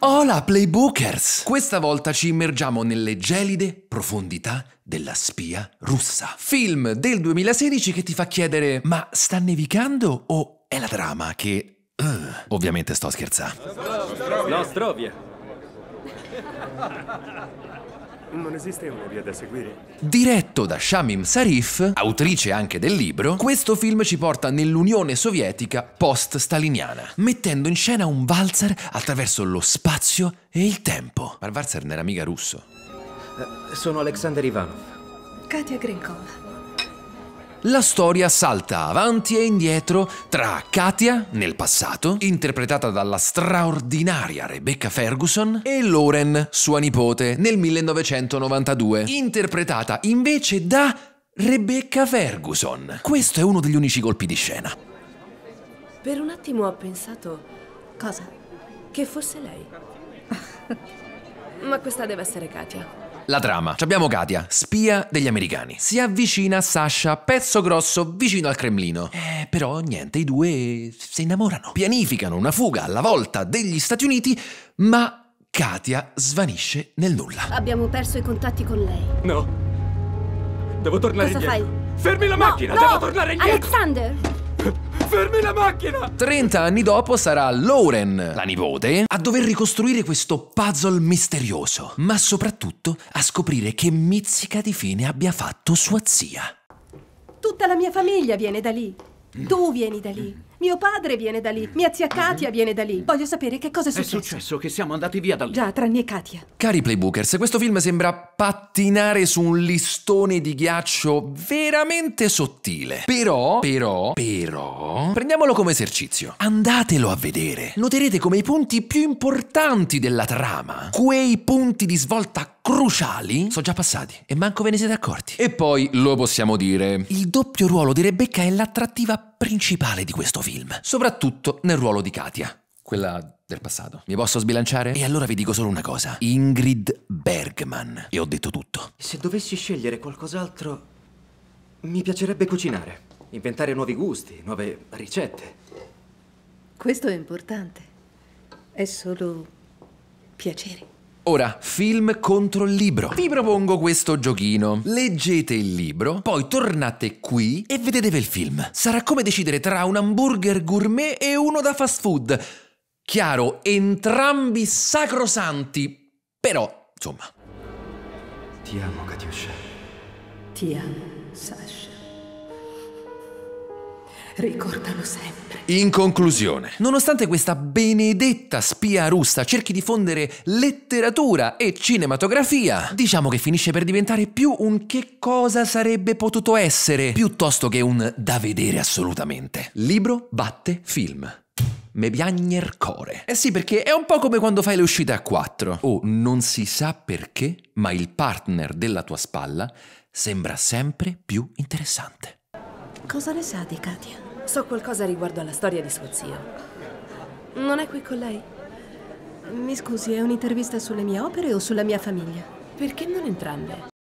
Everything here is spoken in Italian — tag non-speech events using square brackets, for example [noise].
Hola Playbookers! Questa volta ci immergiamo nelle gelide profondità della spia russa. Film del 2016 che ti fa chiedere ma sta nevicando o è la trama che... Uh, ovviamente sto scherzando. Nostrovia! Non esiste una via da seguire? Diretto da Shamim Sarif, autrice anche del libro, questo film ci porta nell'Unione Sovietica post-staliniana, mettendo in scena un valzer attraverso lo spazio e il tempo. Ma il valzer non era mica russo. Eh, sono Alexander Ivanov. Katia Grenkova la storia salta avanti e indietro tra Katia, nel passato, interpretata dalla straordinaria Rebecca Ferguson, e Lauren, sua nipote, nel 1992, interpretata invece da Rebecca Ferguson. Questo è uno degli unici colpi di scena. Per un attimo ho pensato... Cosa? Che fosse lei. [laughs] Ma questa deve essere Katia. La trama. Ci abbiamo Katia, spia degli americani. Si avvicina a Sasha, pezzo grosso, vicino al Cremlino. Eh, però niente, i due si innamorano. Pianificano una fuga alla volta degli Stati Uniti, ma Katia svanisce nel nulla. Abbiamo perso i contatti con lei. No. Devo tornare Cosa indietro. Cosa fai? Fermi la no, macchina, no! devo tornare indietro. Alexander! Fermi la macchina! 30 anni dopo sarà Lauren, la nipote, a dover ricostruire questo puzzle misterioso, ma soprattutto a scoprire che mizzica di fine abbia fatto sua zia. Tutta la mia famiglia viene da lì. Tu vieni da lì. Mio padre viene da lì, mm. mia zia Katia mm-hmm. viene da lì. Mm-hmm. Voglio sapere che cosa è successo. È successo che siamo andati via da lì. Già, tranne Katia. Cari Playbookers, questo film sembra pattinare su un listone di ghiaccio veramente sottile. Però, però, però, prendiamolo come esercizio. Andatelo a vedere. Noterete come i punti più importanti della trama, quei punti di svolta cruciali sono già passati e manco ve ne siete accorti. E poi lo possiamo dire, il doppio ruolo di Rebecca è l'attrattiva più principale di questo film, soprattutto nel ruolo di Katia. Quella del passato. Mi posso sbilanciare? E allora vi dico solo una cosa. Ingrid Bergman. E ho detto tutto. Se dovessi scegliere qualcos'altro, mi piacerebbe cucinare, inventare nuovi gusti, nuove ricette. Questo è importante. È solo piacere. Ora, film contro il libro. Vi propongo questo giochino. Leggete il libro, poi tornate qui e vedetevi il film. Sarà come decidere tra un hamburger gourmet e uno da fast food. Chiaro, entrambi sacrosanti, però, insomma. Ti amo, Katiusha. Ti amo, Sasha. Ricordalo sempre. In conclusione, nonostante questa benedetta spia russa cerchi di fondere letteratura e cinematografia, diciamo che finisce per diventare più un che cosa sarebbe potuto essere piuttosto che un da vedere assolutamente. Libro batte film. Me piagner core. Eh sì, perché è un po' come quando fai le uscite a quattro. O oh, non si sa perché, ma il partner della tua spalla sembra sempre più interessante. Cosa ne sa di Katia? So qualcosa riguardo alla storia di suo zio. Non è qui con lei? Mi scusi, è un'intervista sulle mie opere o sulla mia famiglia? Perché non entrambe?